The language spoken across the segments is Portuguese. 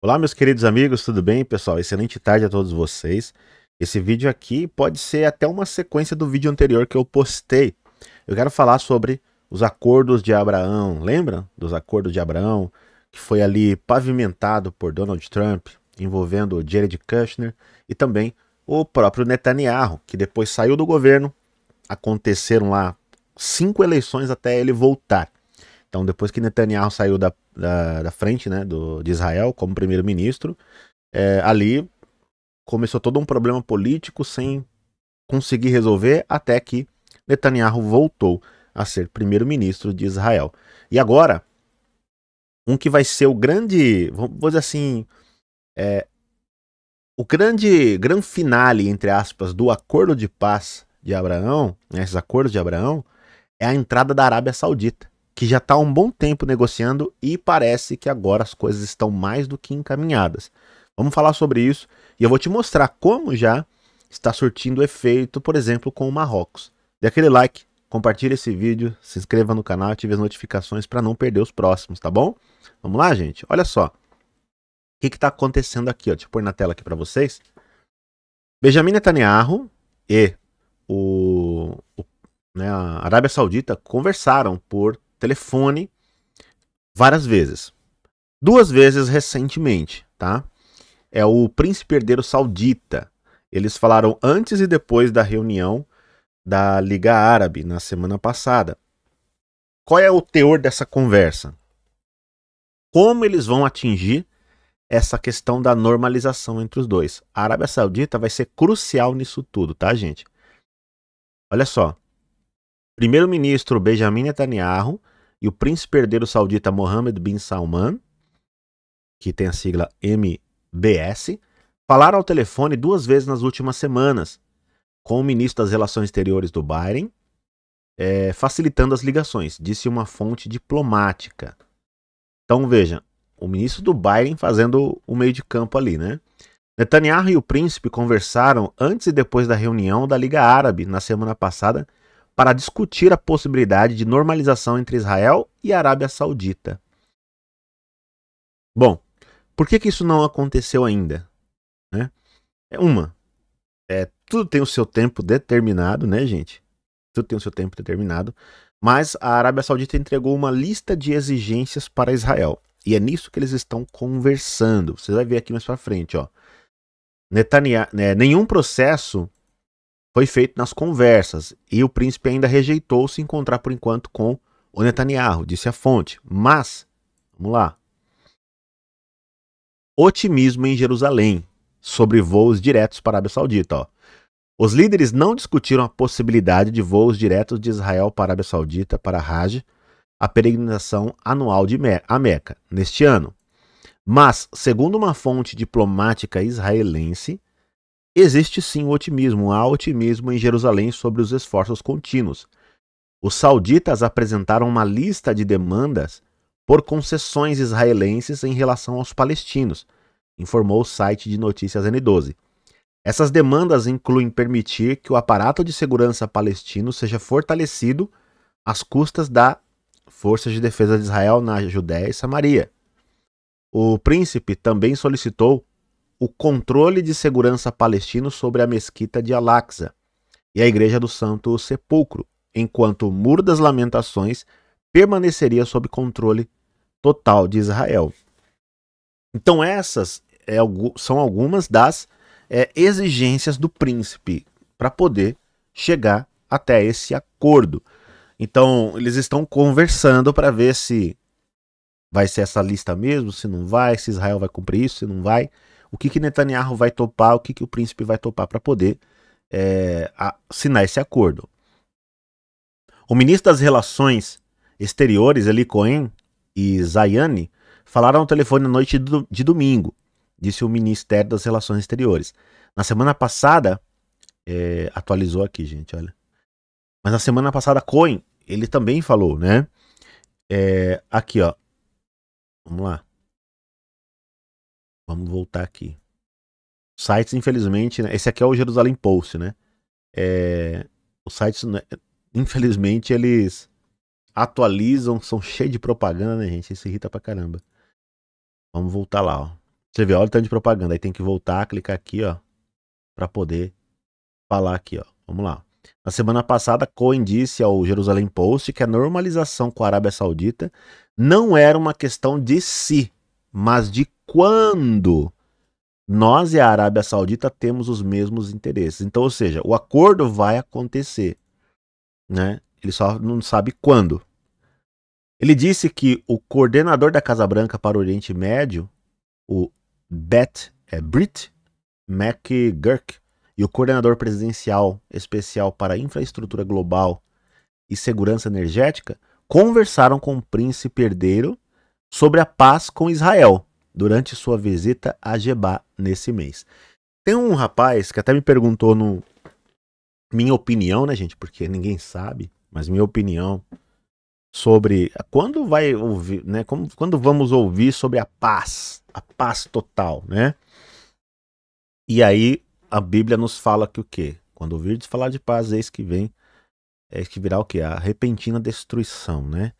Olá, meus queridos amigos, tudo bem, pessoal? Excelente tarde a todos vocês. Esse vídeo aqui pode ser até uma sequência do vídeo anterior que eu postei. Eu quero falar sobre os acordos de Abraão. Lembra dos acordos de Abraão, que foi ali pavimentado por Donald Trump, envolvendo Jared Kushner e também o próprio Netanyahu, que depois saiu do governo. Aconteceram lá cinco eleições até ele voltar. Então, depois que Netanyahu saiu da, da, da frente né, do, de Israel como primeiro-ministro, é, ali começou todo um problema político sem conseguir resolver, até que Netanyahu voltou a ser primeiro-ministro de Israel. E agora, um que vai ser o grande, vou dizer assim, é, o grande, grande finale, entre aspas, do acordo de paz de Abraão, né, esses acordos de Abraão, é a entrada da Arábia Saudita que já está há um bom tempo negociando e parece que agora as coisas estão mais do que encaminhadas. Vamos falar sobre isso e eu vou te mostrar como já está surtindo efeito, por exemplo, com o Marrocos. Dê aquele like, compartilhe esse vídeo, se inscreva no canal, ative as notificações para não perder os próximos, tá bom? Vamos lá, gente? Olha só. O que está acontecendo aqui? Ó? Deixa eu pôr na tela aqui para vocês. Benjamin Netanyahu e o, o né, a Arábia Saudita conversaram por telefone várias vezes. Duas vezes recentemente, tá? É o príncipe herdeiro saudita. Eles falaram antes e depois da reunião da Liga Árabe na semana passada. Qual é o teor dessa conversa? Como eles vão atingir essa questão da normalização entre os dois? A Arábia Saudita vai ser crucial nisso tudo, tá, gente? Olha só. Primeiro-ministro Benjamin Netanyahu e o príncipe herdeiro saudita Mohammed bin Salman, que tem a sigla MBS, falaram ao telefone duas vezes nas últimas semanas com o ministro das Relações Exteriores do Bahrein, é, facilitando as ligações, disse uma fonte diplomática. Então veja, o ministro do Bahrein fazendo o meio de campo ali, né? Netanyahu e o príncipe conversaram antes e depois da reunião da Liga Árabe na semana passada para discutir a possibilidade de normalização entre Israel e a Arábia Saudita. Bom, por que, que isso não aconteceu ainda? Né? É uma, é, tudo tem o seu tempo determinado, né, gente? Tudo tem o seu tempo determinado. Mas a Arábia Saudita entregou uma lista de exigências para Israel. E é nisso que eles estão conversando. Você vai ver aqui mais para frente, ó. Netanyahu, né, nenhum processo foi feito nas conversas e o príncipe ainda rejeitou se encontrar por enquanto com o Netanyahu, disse a fonte. Mas, vamos lá. Otimismo em Jerusalém sobre voos diretos para a Arábia Saudita. Ó. Os líderes não discutiram a possibilidade de voos diretos de Israel para a Arábia Saudita para Hajj, a peregrinação anual de Me a Meca, neste ano. Mas, segundo uma fonte diplomática israelense, Existe sim o otimismo, há otimismo em Jerusalém sobre os esforços contínuos. Os sauditas apresentaram uma lista de demandas por concessões israelenses em relação aos palestinos, informou o site de notícias N12. Essas demandas incluem permitir que o aparato de segurança palestino seja fortalecido às custas da Força de Defesa de Israel na Judéia e Samaria. O príncipe também solicitou o controle de segurança palestino sobre a mesquita de Al-Aqsa e a Igreja do Santo Sepulcro, enquanto o Muro das Lamentações permaneceria sob controle total de Israel. Então, essas é, são algumas das é, exigências do príncipe para poder chegar até esse acordo. Então, eles estão conversando para ver se vai ser essa lista mesmo, se não vai, se Israel vai cumprir isso, se não vai o que, que Netanyahu vai topar, o que, que o príncipe vai topar para poder é, assinar esse acordo. O ministro das Relações Exteriores, Eli Cohen, e Zayane falaram ao telefone na noite de domingo, disse o Ministério das Relações Exteriores. Na semana passada, é, atualizou aqui, gente, olha. Mas na semana passada, Cohen, ele também falou, né? É, aqui, ó. Vamos lá. Vamos voltar aqui. Sites, infelizmente, né? esse aqui é o Jerusalém Post, né? É, os sites, né, infelizmente, eles atualizam, são cheios de propaganda, né, gente? Isso irrita pra caramba. Vamos voltar lá, ó. Você vê, olha o tanto de propaganda. Aí tem que voltar, clicar aqui, ó, para poder falar aqui, ó. Vamos lá. Na semana passada, Cohen disse ao Jerusalém Post que a normalização com a Arábia Saudita não era uma questão de si, mas de quando nós e a Arábia Saudita temos os mesmos interesses. Então, ou seja, o acordo vai acontecer, né? Ele só não sabe quando. Ele disse que o coordenador da Casa Branca para o Oriente Médio, o Bet, é Brit McGurk, e o coordenador presidencial especial para infraestrutura global e segurança energética conversaram com o príncipe herdeiro sobre a paz com Israel durante sua visita a Gebá nesse mês. Tem um rapaz que até me perguntou no minha opinião, né, gente? Porque ninguém sabe, mas minha opinião sobre quando vai ouvir, né? Como, quando vamos ouvir sobre a paz, a paz total, né? E aí a Bíblia nos fala que o quê? Quando ouvirdes falar de paz, eis que vem, eis que virá o quê? A repentina destruição, né?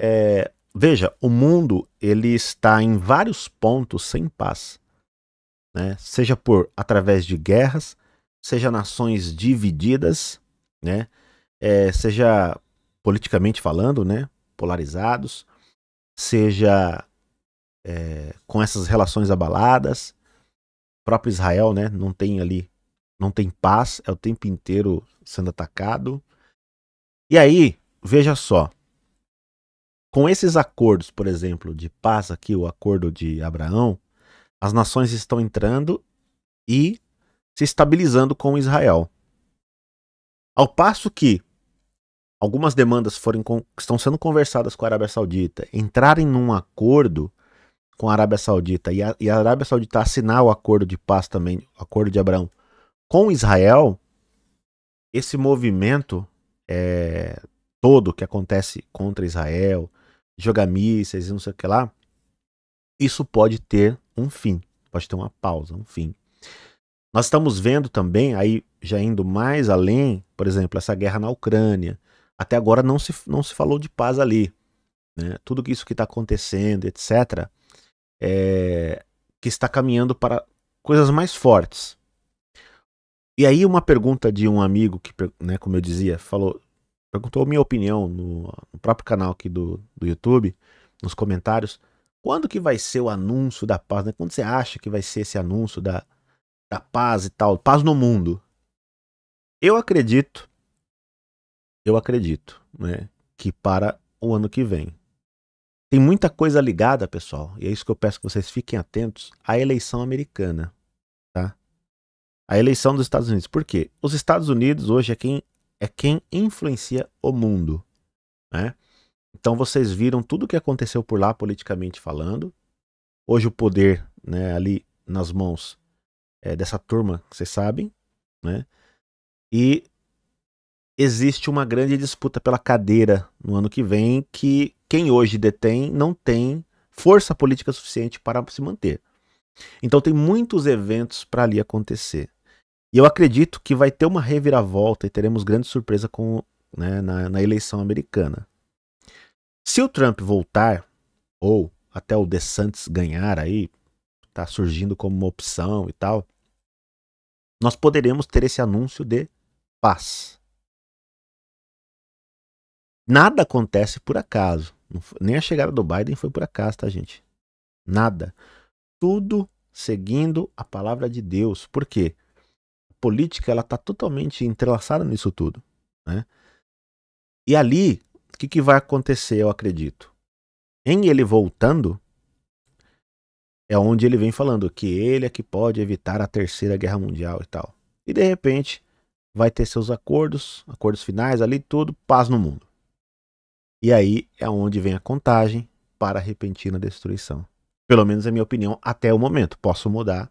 É, veja, o mundo ele está em vários pontos sem paz, né? Seja por através de guerras, seja nações divididas, né? É, seja politicamente falando, né? Polarizados, seja é, com essas relações abaladas, o próprio Israel, né? Não tem ali, não tem paz, é o tempo inteiro sendo atacado. E aí, veja só, com esses acordos, por exemplo, de paz aqui, o acordo de Abraão, as nações estão entrando e se estabilizando com Israel. Ao passo que algumas demandas forem estão sendo conversadas com a Arábia Saudita, entrarem num acordo com a Arábia Saudita e a, e a Arábia Saudita assinar o acordo de paz também, o acordo de Abraão, com Israel, esse movimento é, todo que acontece contra Israel, jogar mísseis e não sei o que lá, isso pode ter um fim, pode ter uma pausa, um fim. Nós estamos vendo também, aí já indo mais além, por exemplo, essa guerra na Ucrânia. Até agora não se, não se falou de paz ali. Né? Tudo isso que está acontecendo, etc., é, que está caminhando para coisas mais fortes. E aí uma pergunta de um amigo que, né, como eu dizia, falou, perguntou minha opinião no, no próprio canal aqui do, do YouTube, nos comentários. Quando que vai ser o anúncio da paz? Né? Quando você acha que vai ser esse anúncio da, da paz e tal? Paz no mundo. Eu acredito, eu acredito, né? Que para o ano que vem. Tem muita coisa ligada, pessoal, e é isso que eu peço que vocês fiquem atentos à eleição americana, tá? A eleição dos Estados Unidos. Por quê? Os Estados Unidos hoje é quem é quem influencia o mundo, né? Então vocês viram tudo o que aconteceu por lá politicamente falando. Hoje o poder, né, ali nas mãos é, dessa turma, vocês sabem, né? E existe uma grande disputa pela cadeira no ano que vem que quem hoje detém não tem força política suficiente para se manter. Então tem muitos eventos para ali acontecer. E eu acredito que vai ter uma reviravolta e teremos grande surpresa com, né, na, na eleição americana. Se o Trump voltar, ou até o DeSantis ganhar aí, tá surgindo como uma opção e tal, nós poderemos ter esse anúncio de paz. Nada acontece por acaso. Nem a chegada do Biden foi por acaso, tá, gente? Nada. Tudo seguindo a palavra de Deus. Por quê? política ela está totalmente entrelaçada nisso tudo. Né? E ali, o que, que vai acontecer, eu acredito? Em ele voltando, é onde ele vem falando que ele é que pode evitar a terceira guerra mundial e tal. E de repente vai ter seus acordos, acordos finais ali, tudo, paz no mundo. E aí é onde vem a contagem para a repentina destruição. Pelo menos é a minha opinião até o momento. Posso mudar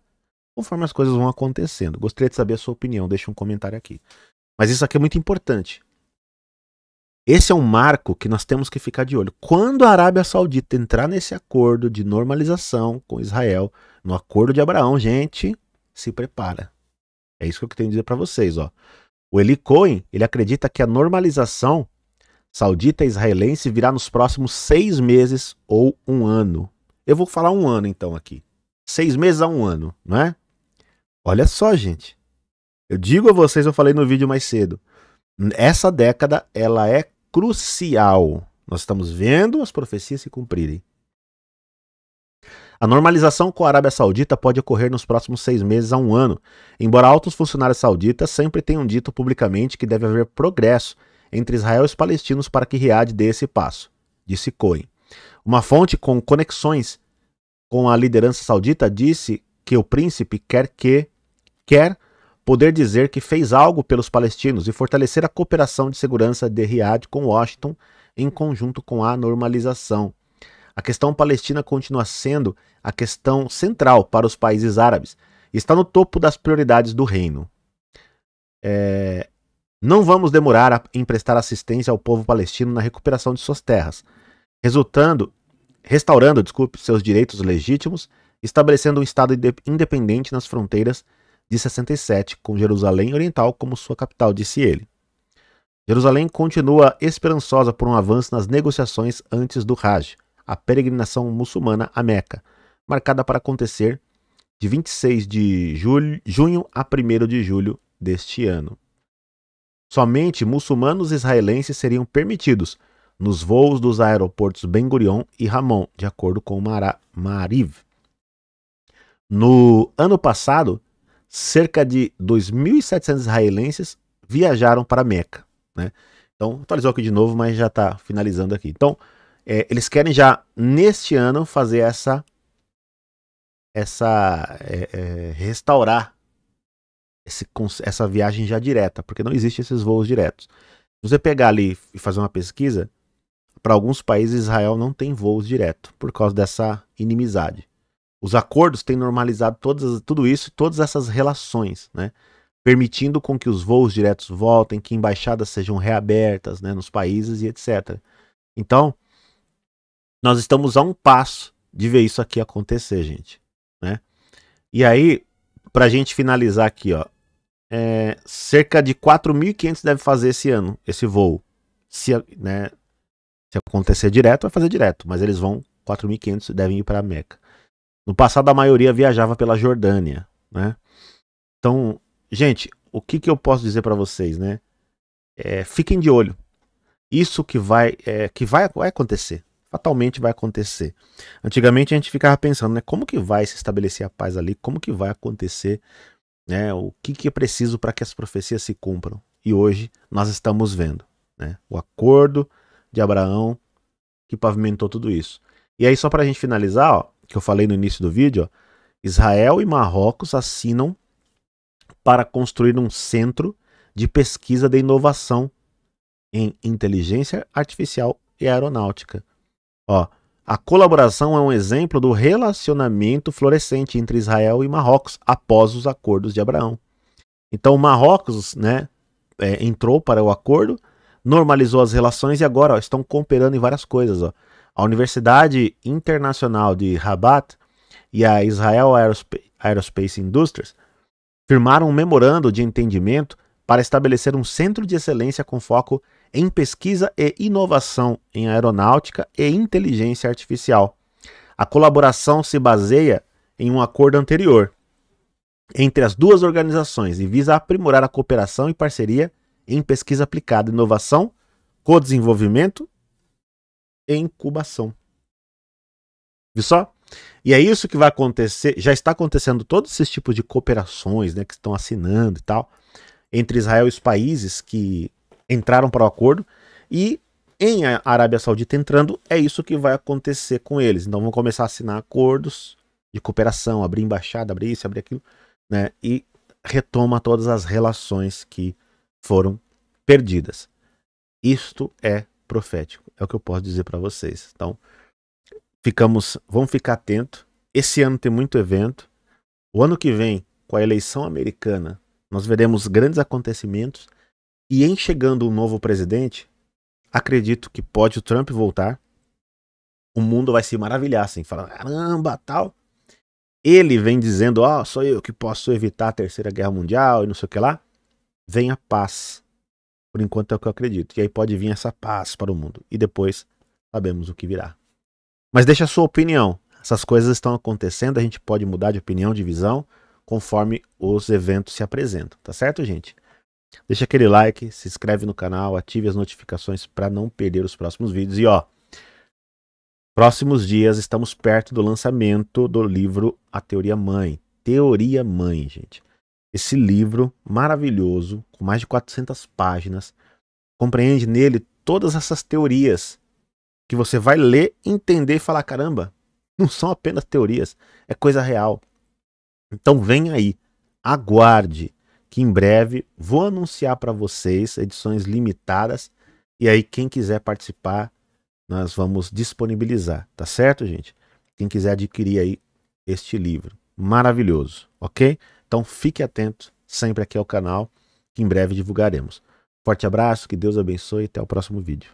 conforme as coisas vão acontecendo. Gostaria de saber a sua opinião, deixa um comentário aqui. Mas isso aqui é muito importante. Esse é um marco que nós temos que ficar de olho. Quando a Arábia Saudita entrar nesse acordo de normalização com Israel, no acordo de Abraão, gente, se prepara. É isso que eu tenho que dizer para vocês, ó. O Eli Cohen, ele acredita que a normalização saudita israelense virá nos próximos seis meses ou um ano. Eu vou falar um ano então aqui. Seis meses a um ano, não é? Olha só, gente. Eu digo a vocês, eu falei no vídeo mais cedo. Essa década ela é crucial. Nós estamos vendo as profecias se cumprirem. A normalização com a Arábia Saudita pode ocorrer nos próximos seis meses a um ano, embora altos funcionários sauditas sempre tenham dito publicamente que deve haver progresso entre Israel e os palestinos para que Riad dê esse passo, disse Cohen. Uma fonte com conexões com a liderança saudita disse que o príncipe quer que quer poder dizer que fez algo pelos palestinos e fortalecer a cooperação de segurança de Riad com Washington em conjunto com a normalização. A questão palestina continua sendo a questão central para os países árabes e está no topo das prioridades do reino. É, não vamos demorar a prestar assistência ao povo palestino na recuperação de suas terras, resultando, restaurando, desculpe, seus direitos legítimos, estabelecendo um estado independente nas fronteiras de 67, com Jerusalém Oriental como sua capital, disse ele. Jerusalém continua esperançosa por um avanço nas negociações antes do Hajj, a peregrinação muçulmana a Meca, marcada para acontecer de 26 de julho, junho a 1 de julho deste ano. Somente muçulmanos israelenses seriam permitidos nos voos dos aeroportos Ben Gurion e Ramon, de acordo com Mara Mariv. No ano passado, cerca de 2.700 israelenses viajaram para Meca. Né? Então, atualizou aqui de novo, mas já está finalizando aqui. Então, é, eles querem já neste ano fazer essa. essa é, é, restaurar esse, essa viagem já direta, porque não existem esses voos diretos. Se você pegar ali e fazer uma pesquisa, para alguns países Israel não tem voos direto, por causa dessa inimizade. Os acordos têm normalizado todas, tudo isso, todas essas relações, né? permitindo com que os voos diretos voltem, que embaixadas sejam reabertas né, nos países e etc. Então, nós estamos a um passo de ver isso aqui acontecer, gente. Né? E aí, para a gente finalizar aqui, ó, é, cerca de 4.500 deve fazer esse ano, esse voo. Se, né, se acontecer direto, vai fazer direto, mas eles vão, 4.500 devem ir para a Meca. No passado, a maioria viajava pela Jordânia, né? Então, gente, o que, que eu posso dizer para vocês, né? É, fiquem de olho. Isso que vai, é, que vai, vai acontecer. Fatalmente vai acontecer. Antigamente a gente ficava pensando, né? Como que vai se estabelecer a paz ali? Como que vai acontecer? Né? O que, que é preciso para que as profecias se cumpram? E hoje nós estamos vendo, né? O acordo de Abraão que pavimentou tudo isso. E aí só para a gente finalizar, ó, que eu falei no início do vídeo, ó, Israel e Marrocos assinam para construir um centro de pesquisa de inovação em inteligência artificial e aeronáutica. Ó, a colaboração é um exemplo do relacionamento florescente entre Israel e Marrocos após os acordos de Abraão. Então, o Marrocos né, é, entrou para o acordo, normalizou as relações e agora ó, estão cooperando em várias coisas. Ó. A Universidade Internacional de Rabat e a Israel Aerospace Industries firmaram um memorando de entendimento para estabelecer um centro de excelência com foco em pesquisa e inovação em aeronáutica e inteligência artificial. A colaboração se baseia em um acordo anterior entre as duas organizações e visa aprimorar a cooperação e parceria em pesquisa aplicada, inovação, co-desenvolvimento incubação. Viu só? E é isso que vai acontecer, já está acontecendo todos esses tipos de cooperações, né, que estão assinando e tal, entre Israel e os países que entraram para o acordo e em a Arábia Saudita entrando, é isso que vai acontecer com eles. Então vão começar a assinar acordos de cooperação, abrir embaixada, abrir isso, abrir aquilo, né? E retoma todas as relações que foram perdidas. Isto é profético. É o que eu posso dizer para vocês. Então, ficamos, vamos ficar atento. Esse ano tem muito evento. O ano que vem, com a eleição americana, nós veremos grandes acontecimentos e em chegando um novo presidente, acredito que pode o Trump voltar. O mundo vai se maravilhar assim, falando, caramba, tal. Ele vem dizendo, ó, oh, sou eu que posso evitar a Terceira Guerra Mundial e não sei o que lá. Vem a paz. Por enquanto é o que eu acredito. E aí pode vir essa paz para o mundo. E depois sabemos o que virá. Mas deixa a sua opinião. Essas coisas estão acontecendo, a gente pode mudar de opinião, de visão, conforme os eventos se apresentam, tá certo, gente? Deixa aquele like, se inscreve no canal, ative as notificações para não perder os próximos vídeos. E ó, próximos dias estamos perto do lançamento do livro A Teoria Mãe. Teoria Mãe, gente. Esse livro maravilhoso, com mais de 400 páginas, compreende nele todas essas teorias que você vai ler, entender e falar: caramba, não são apenas teorias, é coisa real. Então vem aí, aguarde, que em breve vou anunciar para vocês edições limitadas. E aí, quem quiser participar, nós vamos disponibilizar, tá certo, gente? Quem quiser adquirir aí este livro maravilhoso, ok? Então fique atento sempre aqui ao canal, que em breve divulgaremos. Forte abraço, que Deus abençoe e até o próximo vídeo.